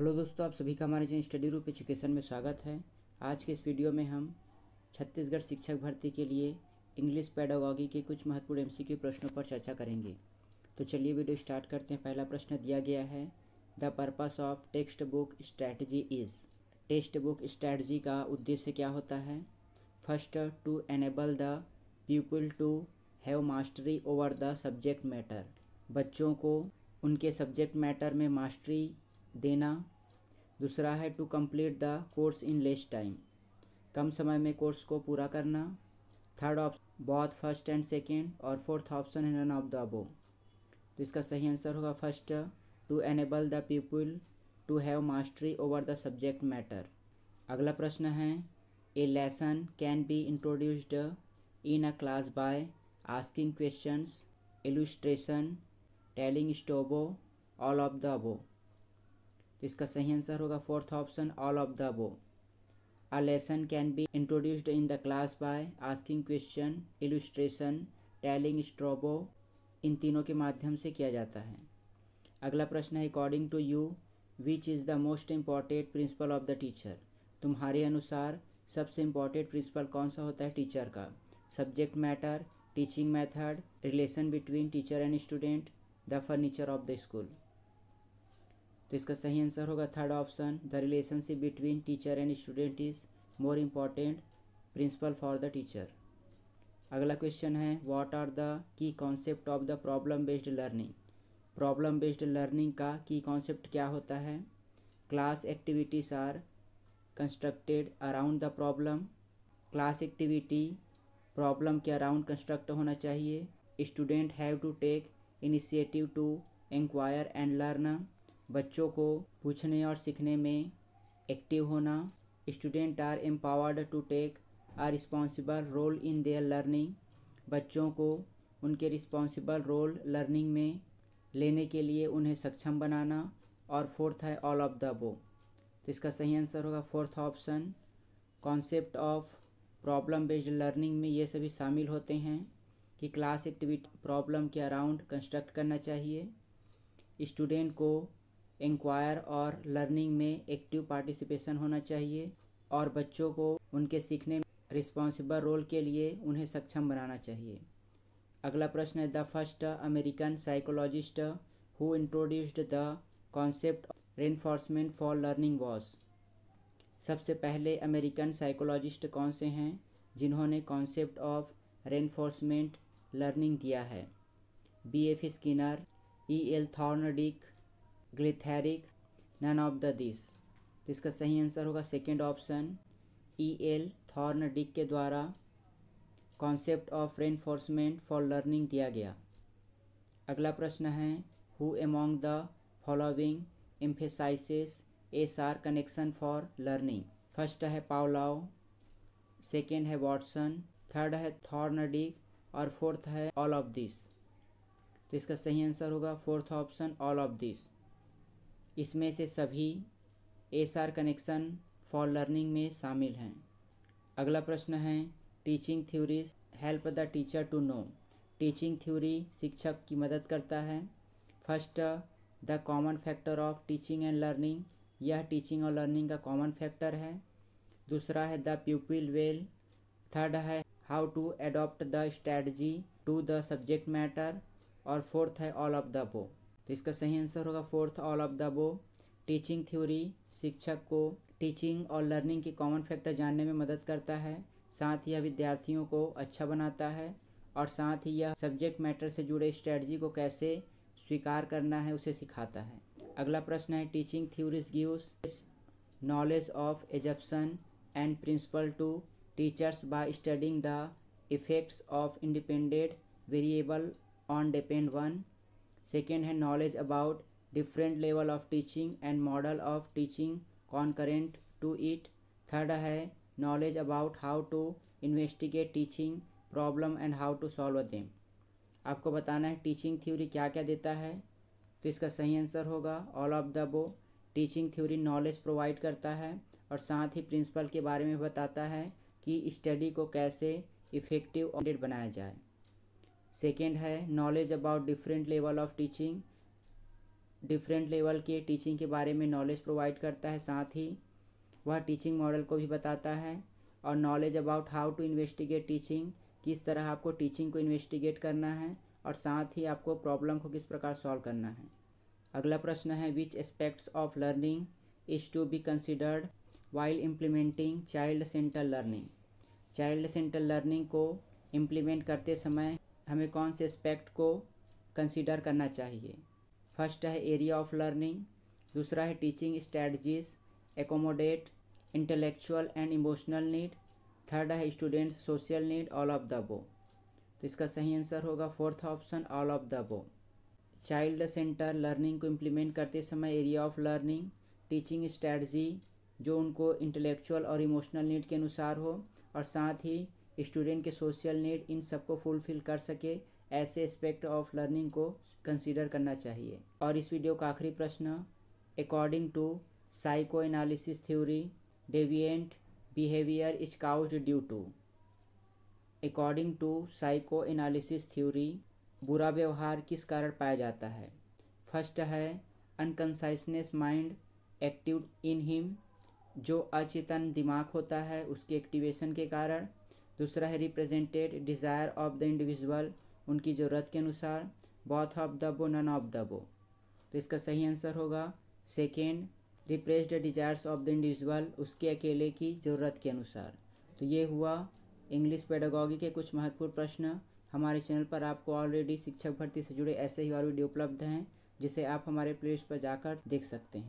hello दोस्तों आप सभी का हमारे चैनल स्टडी रूप एजुकेशन में स्वागत है आज के इस वीडियो में हम छत्तीसगढ़ शिक्षक भर्ती के लिए इंग्लिश पैडागॉगी के कुछ महत्वपूर्ण एमसीक्यू प्रश्नों पर चर्चा करेंगे तो चलिए वीडियो स्टार्ट करते हैं पहला प्रश्न दिया गया है the purpose of text book strategy is text book strategy का उद्देश्य क्या होता है first to enable the people to have mastery over the subject matter बच्चों को उनके सब्जेक्ट मैटर में मास्टरी देना दूसरा है to complete the course in less time कम समय में कोर्स को पूरा करना थर्ड ऑप्शन बहुत फर्स्ट एंड सेकेंड और फोर्थ ऑप्शन है नन ऑफ द अबो तो इसका सही आंसर होगा first to enable the people to have mastery over the subject matter अगला प्रश्न है a lesson can be introduced in a class by asking questions illustration telling stories all of the above तो इसका सही answer होगा fourth option all of the above a lesson can be introduced in the class by asking question illustration telling stories इन तीनों के माध्यम से किया जाता है अगला प्रश्न है according to you which is the most important principle of the teacher तुम्हारे अनुसार सबसे इम्पॉर्टेंट प्रिंसिपल कौन सा होता है टीचर का subject matter teaching method relation between teacher and student the furniture of the school तो इसका सही आंसर होगा third option the relationship between teacher and student is more important principle for the teacher अगला question है what are the key concept of the problem based learning problem based learning का key concept क्या होता है class activities are constructed around the problem class activity problem के around construct होना चाहिए student have to take initiative to inquire and learn बच्चों को पूछने और सीखने में एक्टिव होना student are empowered to take a responsible role in their learning बच्चों को उनके रिस्पॉन्सिबल रोल लर्निंग में लेने के लिए उन्हें सक्षम बनाना और फोर्थ है ऑल ऑफ द बो तो इसका सही आंसर होगा fourth option concept of problem based learning में ये सभी शामिल होते हैं कि क्लास एक्टिविटी प्रॉब्लम के अराउंड कंस्ट्रक्ट करना चाहिए स्टूडेंट को इंक्वायर और लर्निंग में एक्टिव पार्टिसिपेशन होना चाहिए और बच्चों को उनके सीखने में रिस्पॉन्सिबल रोल के लिए उन्हें सक्षम बनाना चाहिए अगला प्रश्न है the first American psychologist who introduced the concept reinforcement for learning was सबसे पहले अमेरिकन साइकोलॉजिस्ट कौन से हैं जिन्होंने कॉन्सेप्ट ऑफ रेनफोर्समेंट लर्निंग दिया है B F Skinner E L Thorndike Guthrie none of the this तो इसका सही आंसर होगा second option E L Thorndike के द्वारा concept of reinforcement for learning दिया गया अगला प्रश्न है who among the following emphasises S R connection for learning first है पावलाओ सेकेंड है वॉटसन थर्ड है थॉर्नडिक और फोर्थ है ऑल ऑफ दिस तो इसका सही आंसर होगा fourth option all of this इसमें से सभी S R connection for learning में शामिल हैं अगला प्रश्न है teaching theory help the teacher to know teaching theory शिक्षक की मदद करता है first the common factor of teaching and learning यह टीचिंग और लर्निंग का कॉमन फैक्टर है दूसरा है द प्यूपिल वेल थर्ड है how to adopt the strategy to the subject matter और फोर्थ है ऑल ऑफ द बो तो इसका सही आंसर होगा fourth all of the above teaching theory शिक्षक को टीचिंग और लर्निंग के कॉमन फैक्टर जानने में मदद करता है साथ ही यह विद्यार्थियों को अच्छा बनाता है और साथ ही यह सब्जेक्ट मैटर से जुड़े स्ट्रेटजी को कैसे स्वीकार करना है उसे सिखाता है अगला प्रश्न है teaching theories gives knowledge of assumption and principle to teachers by studying the effects of independent variable on depend one second है knowledge about different level of teaching and model of teaching concurrent to it third है knowledge about how to investigate teaching problem and how to solve them आपको बताना है teaching theory क्या क्या देता है तो इसका सही आंसर होगा all of the above teaching theory knowledge provide करता है और साथ ही प्रिंसिपल के बारे में बताता है कि स्टडी को कैसे इफ़ेक्टिव ऑडिट बनाया जाए सेकेंड है knowledge about different level of teaching different level के टीचिंग के बारे में नॉलेज प्रोवाइड करता है साथ ही वह टीचिंग मॉडल को भी बताता है और knowledge about how to investigate teaching किस तरह आपको टीचिंग को इन्वेस्टिगेट करना है और साथ ही आपको प्रॉब्लम को किस प्रकार सॉल्व करना है अगला प्रश्न है which aspects of learning is to be considered while implementing child centre learning child centre learning को इम्प्लीमेंट करते समय हमें कौन से एस्पेक्ट को कंसीडर करना चाहिए फर्स्ट है एरिया ऑफ लर्निंग दूसरा है teaching strategies accommodate intellectual and emotional need third है students social need all of the above तो इसका सही आंसर होगा fourth option all of the above child centre learning को इम्प्लीमेंट करते समय area of learning teaching strategy जो उनको इंटेलेक्चुअल और इमोशनल नीड के अनुसार हो और साथ ही स्टूडेंट के सोशल नीड इन सबको फुलफिल कर सके ऐसे एस्पेक्ट ऑफ लर्निंग को कंसीडर करना चाहिए और इस वीडियो का आखिरी प्रश्न according to psycho analysis theory deviant behaviour is cause due to according to psycho analysis theory बुरा व्यवहार किस कारण पाया जाता है फर्स्ट है unconsciousness mind active in him जो अचेतन दिमाग होता है उसके एक्टिवेशन के कारण दूसरा है represented desire of the individual उनकी ज़रूरत के अनुसार both of the above none of the above तो इसका सही आंसर होगा second repressed desires of the individual उसके अकेले की ज़रूरत के अनुसार तो ये हुआ इंग्लिश पेडागॉगी के कुछ महत्वपूर्ण प्रश्न हमारे चैनल पर आपको ऑलरेडी शिक्षक भर्ती से जुड़े ऐसे ही और वीडियो उपलब्ध हैं जिसे आप हमारे प्लेलिस्ट पर जाकर देख सकते हैं